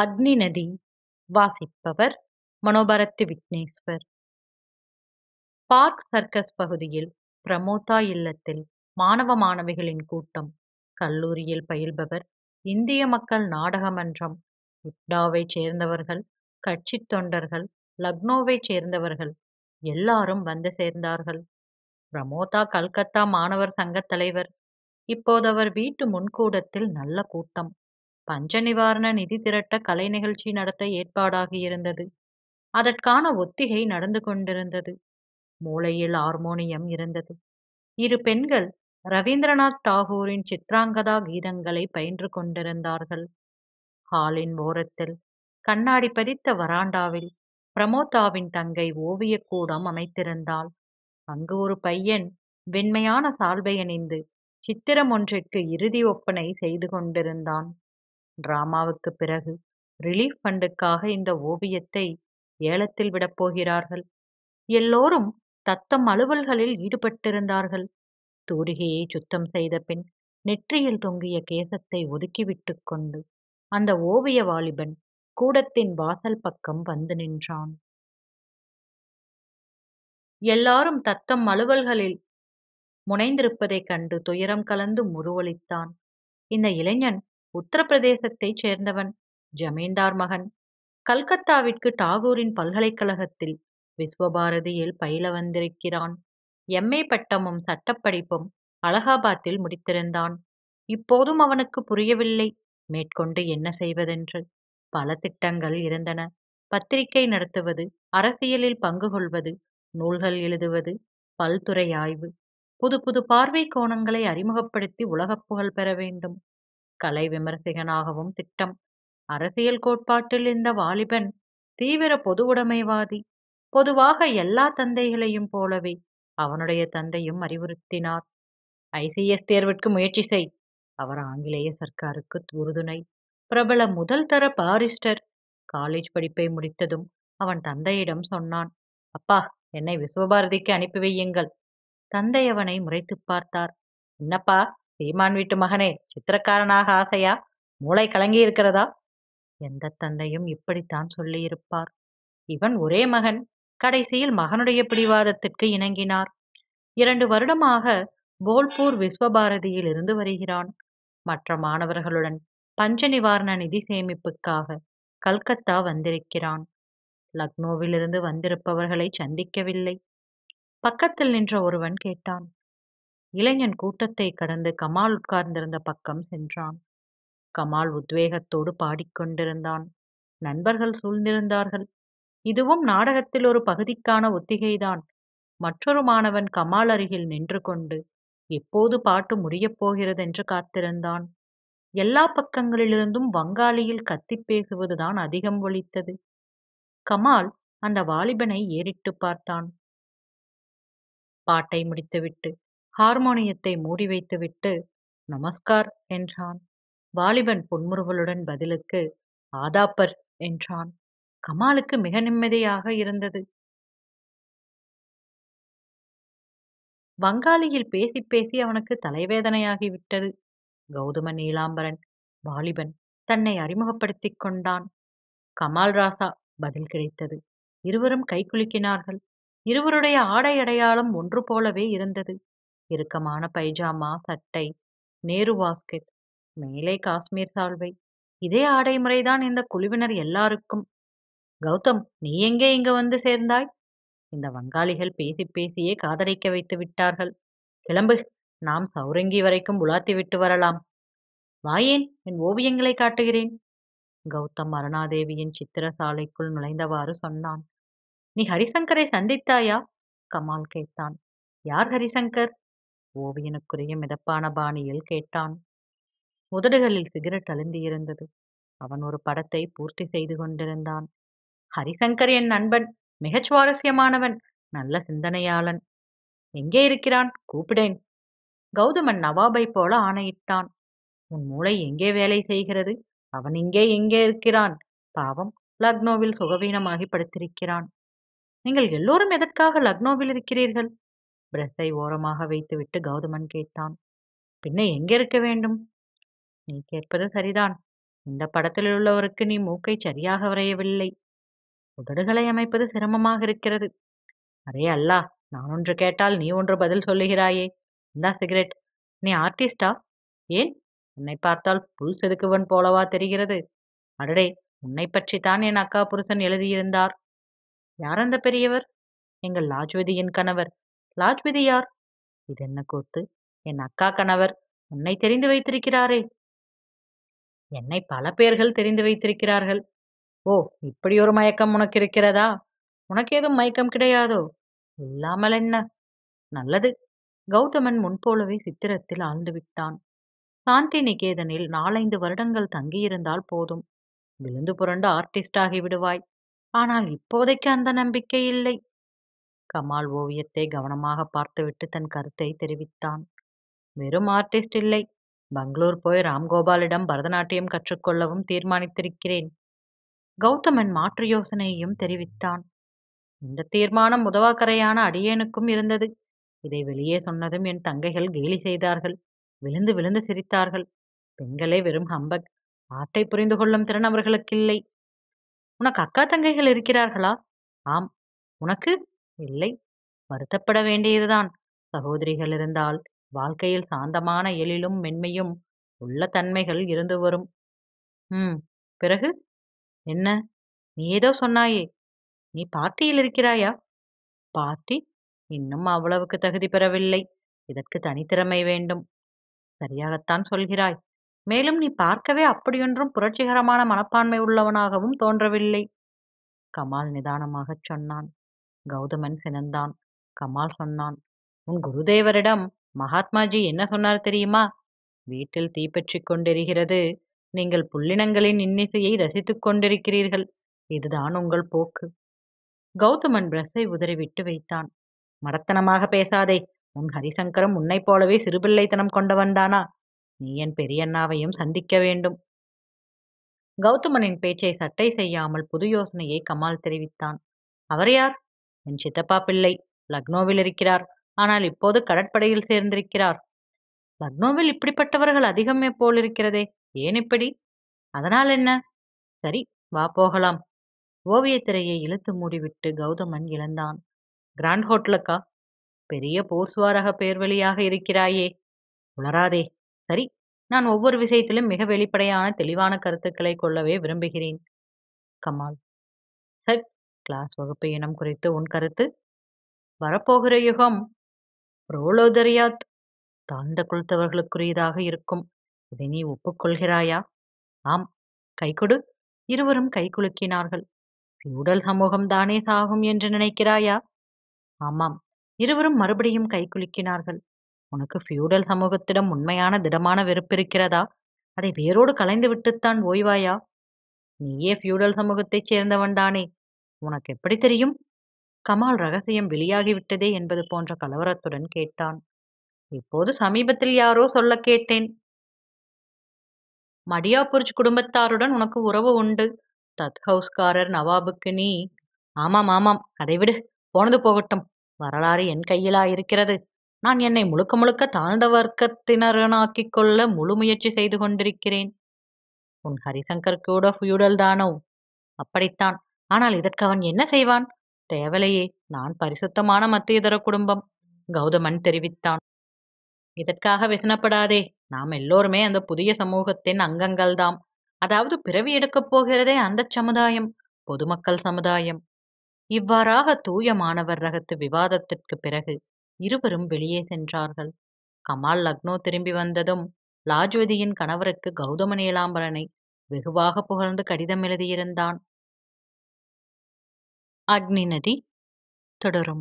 அக்னி நதி வாசிப்பவர் மனோபரத்தி விக்னேஸ்வர் பார்க் சர்க்கஸ் பகுதியில் பிரமோதா இல்லத்தில் மாணவ மாணவிகளின் கூட்டம் கல்லூரியில் பயில்பவர் இந்திய மக்கள் நாடகமன்றம் இப்டாவைச் சேர்ந்தவர்கள் கட்சி தொண்டர்கள் லக்னோவைச் சேர்ந்தவர்கள் எல்லாரும் வந்து சேர்ந்தார்கள் பிரமோதா கல்கத்தா மாணவர் சங்கத் தலைவர் இப்போது அவர் வீட்டு முன்கூடத்தில் நல்ல கூட்டம் பஞ்ச நிவாரண நிதி திரட்ட கலை நிகழ்ச்சி நடத்த ஏற்பாடாகியிருந்தது அதற்கான ஒத்திகை நடந்து கொண்டிருந்தது மூளையில் ஹார்மோனியம் இருந்தது இரு பெண்கள் ரவீந்திரநாத் டாகூரின் சித்ராங்கதா கீதங்களை பயின்று கொண்டிருந்தார்கள் ஹாலின் ஓரத்தில் கண்ணாடி பதித்த வராண்டாவில் பிரமோதாவின் தங்கை ஓவியக் கூடம் அமைத்திருந்தாள் அங்கு ஒரு பையன் வெண்மையான சால்வை அணிந்து சித்திரம் ஒன்றிற்கு இறுதி ஒப்பனை செய்து கொண்டிருந்தான் டிராமாவுக்கு பிறகு ரிலீஃப் ஃபண்டுக்காக இந்த ஓவியத்தை ஏலத்தில் விடப்போகிறார்கள் எல்லோரும் தத்தம் அலுவல்களில் ஈடுபட்டிருந்தார்கள் தூரிகையை சுத்தம் செய்த பின் நெற்றியில் தொங்கிய கேசத்தை ஒதுக்கிவிட்டு கொண்டு அந்த ஓவிய வாலிபன் கூடத்தின் வாசல் பக்கம் வந்து நின்றான் எல்லாரும் தத்தம் அலுவல்களில் முனைந்திருப்பதைக் கண்டு துயரம் கலந்து முருவளித்தான் இந்த இளைஞன் உத்தரப்பிரதேசத்தைச் சேர்ந்தவன் ஜமீன்தார் மகன் கல்கத்தாவிற்கு டாகூரின் பல்கலைக்கழகத்தில் விஸ்வபாரதியில் பயில வந்திருக்கிறான் எம்ஏ பட்டமும் சட்டப்படிப்பும் அலகாபாத்தில் முடித்திருந்தான் இப்போதும் அவனுக்கு புரியவில்லை மேற்கொண்டு என்ன செய்வதென்று பல திட்டங்கள் இருந்தன பத்திரிகை நடத்துவது அரசியலில் பங்கு கொள்வது நூல்கள் எழுதுவது பல்துறை ஆய்வு புது புது பார்வை கோணங்களை அறிமுகப்படுத்தி உலகப் புகழ் பெற வேண்டும் கலை விமர்சகனாகவும் திட்டம் அரசியல் கோட்பாட்டில் இந்த வாலிபன் தீவிர பொது உடைமைவாதி பொதுவாக எல்லா தந்தைகளையும் போலவே அவனுடைய தந்தையும் அறிவுறுத்தினார் ஐசிஎஸ் தேர்விற்கு முயற்சி செய் அவர் ஆங்கிலேய சர்க்காருக்கு உறுதுணை பிரபல முதல் தர பாரிஸ்டர் காலேஜ் படிப்பை முடித்ததும் அவன் தந்தையிடம் சொன்னான் அப்பா என்னை விஸ்வபாரதிக்கு அனுப்பி வையுங்கள் தந்தை அவனை முறைத்து பார்த்தார் என்னப்பா சீமான் வீட்டு மகனே சித்திரக்காரனாக ஆசையா மூளை கலங்கி இருக்கிறதா எந்த தந்தையும் இப்படித்தான் சொல்லியிருப்பார் இவன் ஒரே மகன் கடைசியில் மகனுடைய பிடிவாதத்திற்கு இணங்கினார் இரண்டு வருடமாக போல்பூர் விஸ்வபாரதியில் இருந்து வருகிறான் மற்ற மாணவர்களுடன் பஞ்ச நிவாரண நிதி சேமிப்புக்காக கல்கத்தா வந்திருக்கிறான் லக்னோவிலிருந்து வந்திருப்பவர்களை சந்திக்கவில்லை பக்கத்தில் நின்ற ஒருவன் கேட்டான் இளைஞன் கூட்டத்தைக் கடந்து கமால் உட்கார்ந்திருந்த பக்கம் சென்றான். கமால் உத்வேகத்தோடு பாடிக்கொண்டிருந்தான். நண்பர்கள் சூழ்ந்திருந்தார்கள். இதுவும் நாடகத்தில் ஒரு பகுதிக்கான ஒத்திகைதான். மற்றொரு மாணவன் கமால் அருகில் நின்று கொண்டு, எப்போது பாட்டு முடியப் போகிறதென்று காத்திருந்தான். எல்லா பக்கங்களிலிருந்தும் வங்காளியில் கத்திப் பேசுவதுதான் அதிகம் ஒலித்தது. கமால் அந்த வாலிபனை ஏறிட்டுப் பார்த்தான். பாட்டை முடித்துவிட்டு ஹார்மோனியத்தை மூடி வைத்துவிட்டு நமஸ்கார் என்றான் வாலிபன் புன்முறுவலுடன் பதிலுக்கு ஆதாப்பர்ஸ் என்றான் கமாலுக்கு மிக நிம்மதியாக இருந்தது வங்காளியில் பேசி பேசி அவனுக்கு தலைவேதனையாகிவிட்டது கௌதம நீலாம்பரன் வாலிபன் தன்னை அறிமுகப்படுத்திக் கொண்டான் கமால் ராசா பதில் கிடைத்தது இருவரும் கைகுலுக்கினார்கள் இருவருடைய ஆடை அடையாளம் ஒன்று போலவே இருந்தது இறுக்கமான பைஜாமா, சட்டை, நேரு பாஸ்கெட், மேலே காஷ்மீர் சால்வை. இதே ஆடை முறைதான் இந்த குழுவினர் எல்லாருக்கும். "கௌதம், நீ எங்கே இங்கு வந்து சேர்ந்தாய்? இந்த வங்காளிகள் பேசிப் பேசியே காதலிக்க வைத்து விட்டார்கள். கிளம்பு, நாம் சௌரங்கி வரைக்கும் உலாத்தி விட்டு வரலாம். வாயேன், என் ஓவியங்களைக் காட்டுகிறேன். கௌதம் அருணாதேவியின் சாலைக்குள் நுழைந்தவாறு சொன்னான். "நீ ஹரிசங்கரை சந்தித்தாயா? கமால் கேட்டான். "யார் ஹரிசங்கர்? ஓவியனுக்குரிய மிதப்பான பாணியில் கேட்டான் உதடுகளில் சிகரெட் அழுந்தியிருந்தது அவன் ஒரு படத்தை பூர்த்தி செய்து கொண்டிருந்தான் ஹரிசங்கர் என் நண்பன் மிகச் சுவாரஸ்யமானவன் நல்ல சிந்தனையாளன் எங்கே இருக்கிறான் கூப்பிடேன் கௌதமன் நவாபை போல ஆணையிட்டான் உன் மூளை எங்கே வேலை செய்கிறது அவன் இங்கே எங்கே இருக்கிறான் பாவம் லக்னோவில் சுகவீனமாகி படுத்திருக்கிறான் நீங்கள் எல்லோரும் எதற்காக லக்னோவில் இருக்கிறீர்கள் பிரஸை ஓரமாக வைத்துவிட்டு கௌதமன் கேட்டான். பின்ன இருக்க வேண்டும்? நீ கேட்பது சரிதான். படத்தில் படத்திலுள்ளவருக்கு நீ மூக்கை சரியாக வரையவில்லை. உதடுகளை அமைப்பது சிரமமாக இருக்கிறது. அல்ல நான் நானொன்று கேட்டால் நீ ஒன்று பதில் சொல்லுகிறாயே. இந்தா சிகரெட். நீ ஆர்டிஸ்டா ஏன்? உன்னை பார்த்தால் புல் செதுக்குவன் போலவா தெரிகிறது? அடடே, உன்னைப் பற்றித்தான் என் அக்கா புருஷன் எழுதியிருந்தார். யார் அந்த பெரியவர்? எங்கள் லாஜ்வதியின் கணவர். லாஜ்பதி யார் இதென்ன கூத்து என் அக்கா கணவர் உன்னை தெரிந்து வைத்திருக்கிறாரே என்னை பல பேர்கள் தெரிந்து வைத்திருக்கிறார்கள் ஓ இப்படி ஒரு மயக்கம் உனக்கு இருக்கிறதா உனக்கு ஏதும் மயக்கம் கிடையாதோ இல்லாமல் என்ன நல்லது கௌதமன் முன்போலவே சித்திரத்தில் ஆழ்ந்து விட்டான் சாந்தி நிகேதனில் நாலைந்து வருடங்கள் தங்கியிருந்தால் போதும் விழுந்து புரண்டு ஆர்டிஸ்ட் ஆகி விடுவாய் ஆனால் இப்போதைக்கு அந்த நம்பிக்கை இல்லை கமால் ஓவியத்தை கவனமாகப் பார்த்துவிட்டு தன் கருத்தை தெரிவித்தான். "வெறும் ஆர்டிஸ்ட் இல்லை. பங்களூர் போய் ராம்கோபாலிடம் பரதநாட்டியம் கற்றுக்கொள்ளவும் தீர்மானித்திருக்கிறேன்" கௌதமன் மாற்று யோசனையையும் தெரிவித்தான். "இந்தத் தீர்மானம் உதவாக்கரையான அடியேனுக்கும் இருந்தது. இதை வெளியே சொன்னதும் என் தங்கைகள் கேலி செய்தார்கள். விழுந்து விழுந்து சிரித்தார்கள். பெண்களே வெறும் ஹம்பக். ஆட்டை புரிந்து கொள்ளும் திறன் அவர்களுக்கு இல்லை "உனக்கு அக்கா தங்கைகள் இருக்கிறார்களா?" "ஆம். உனக்கு?" இல்லை வருத்தப்பட வேண்டியதுதான். சகோதரிகள் இருந்தால் வாழ்க்கையில் சாந்தமான எழிலும் மென்மையும் உள்ள தன்மைகள் இருந்து வரும். ம். பிறகு? என்ன? நீ ஏதோ சொன்னாயே. நீ பார்ட்டியில் இருக்கிறாயா? பார்ட்டி? இன்னும் அவ்வளவுக்கு தகுதி பெறவில்லை. இதற்கு தனித்திறமை வேண்டும். சரியாகத்தான் சொல்கிறாய். மேலும் நீ பார்க்கவே அப்படியொன்றும் புரட்சிகரமான மனப்பான்மை உள்ளவனாகவும் தோன்றவில்லை. கமால் நிதானமாகச் சொன்னான். கௌதமன் சினந்தான் கமால் சொன்னான் உன் குருதேவரிடம் மகாத்மாஜி என்ன சொன்னார் தெரியுமா வீட்டில் தீப்பற்றி கொண்டிருக்கிறது நீங்கள் புள்ளினங்களின் இன்னிசையை ரசித்துக் கொண்டிருக்கிறீர்கள் இதுதான் உங்கள் போக்கு கௌதமன் பிரஸை விட்டு வைத்தான் மரத்தனமாக பேசாதே உன் ஹரிசங்கரம் உன்னைப் போலவே சிறுபிள்ளைத்தனம் கொண்டவன்தானா நீ என் பெரியண்ணாவையும் சந்திக்க வேண்டும் கௌதமனின் பேச்சை சட்டை செய்யாமல் புது யோசனையை கமால் தெரிவித்தான் அவர் யார் என் சித்தப்பா பிள்ளை லக்னோவில் இருக்கிறார் ஆனால் இப்போது கடற்படையில் சேர்ந்திருக்கிறார் லக்னோவில் இப்படிப்பட்டவர்கள் அதிகமே போல் இருக்கிறதே ஏன் இப்படி அதனால் என்ன சரி வா போகலாம் ஓவியத்திரையை இழுத்து மூடிவிட்டு கௌதமன் இழந்தான் கிராண்ட் ஹோட்டலுக்கா பெரிய போர்ஸ்வாரக பேர்வழியாக இருக்கிறாயே உளராதே சரி நான் ஒவ்வொரு விஷயத்திலும் மிக வெளிப்படையான தெளிவான கருத்துக்களை கொள்ளவே விரும்புகிறேன் கமால் கிளாஸ் வகுப்பு இனம் குறித்து உன் கருத்து வரப்போகிற யுகம் ரோலோதரியாத் தாழ்ந்த குலத்தவர்களுக்குரியதாக இருக்கும் இதை நீ ஒப்புக்கொள்கிறாயா ஆம் கை கொடு இருவரும் கை குலுக்கினார்கள் பியூடல் சமூகம் தானே சாகும் என்று நினைக்கிறாயா ஆமாம் இருவரும் மறுபடியும் கை குலுக்கினார்கள் உனக்கு ஃபியூடல் சமூகத்திடம் உண்மையான திடமான வெறுப்பு இருக்கிறதா அதை வேரோடு கலைந்து விட்டுத்தான் ஓய்வாயா நீயே ஃபியூடல் சமூகத்தைச் சேர்ந்தவன் தானே உனக்கு எப்படி தெரியும்? கமால் ரகசியம் வெளியாகிவிட்டதே என்பது போன்ற கலவரத்துடன் கேட்டான். இப்போது சமீபத்தில் யாரோ சொல்லக் கேட்டேன். மடியாபுரிச் குடும்பத்தாருடன் உனக்கு உறவு உண்டு. தத் ஹவுஸ்காரர் நவாபுக்கு நீ... ஆமாம் ஆமாம் விடு போனது போகட்டும். வரலாறு என் கையிலா இருக்கிறது? நான் என்னை முழுக்க முழுக்க தாழ்ந்த வர்க்கத்தினனாக்கிக் கொள்ள முழு முயற்சி செய்து கொண்டிருக்கிறேன். உன் ஹரிசங்கர் கூட தானோ அப்படித்தான். ஆனால் இதற்கு அவன் என்ன செய்வான் தேவலையே நான் பரிசுத்தமான மத்திய இதர குடும்பம் கௌதமன் தெரிவித்தான் இதற்காக விசனப்படாதே நாம் எல்லோருமே அந்த புதிய சமூகத்தின் அங்கங்கள்தாம் அதாவது பிறவி எடுக்கப் போகிறதே அந்த சமுதாயம் பொதுமக்கள் சமுதாயம் இவ்வாறாக தூய மாணவர் ரகத்து விவாதத்திற்கு பிறகு இருவரும் வெளியே சென்றார்கள் கமால் லக்னோ திரும்பி வந்ததும் லாஜ்வதியின் கணவருக்கு கௌதம நீலாம்பரனை வெகுவாக புகழ்ந்து கடிதம் எழுதியிருந்தான் అగ్ని నది తొడరం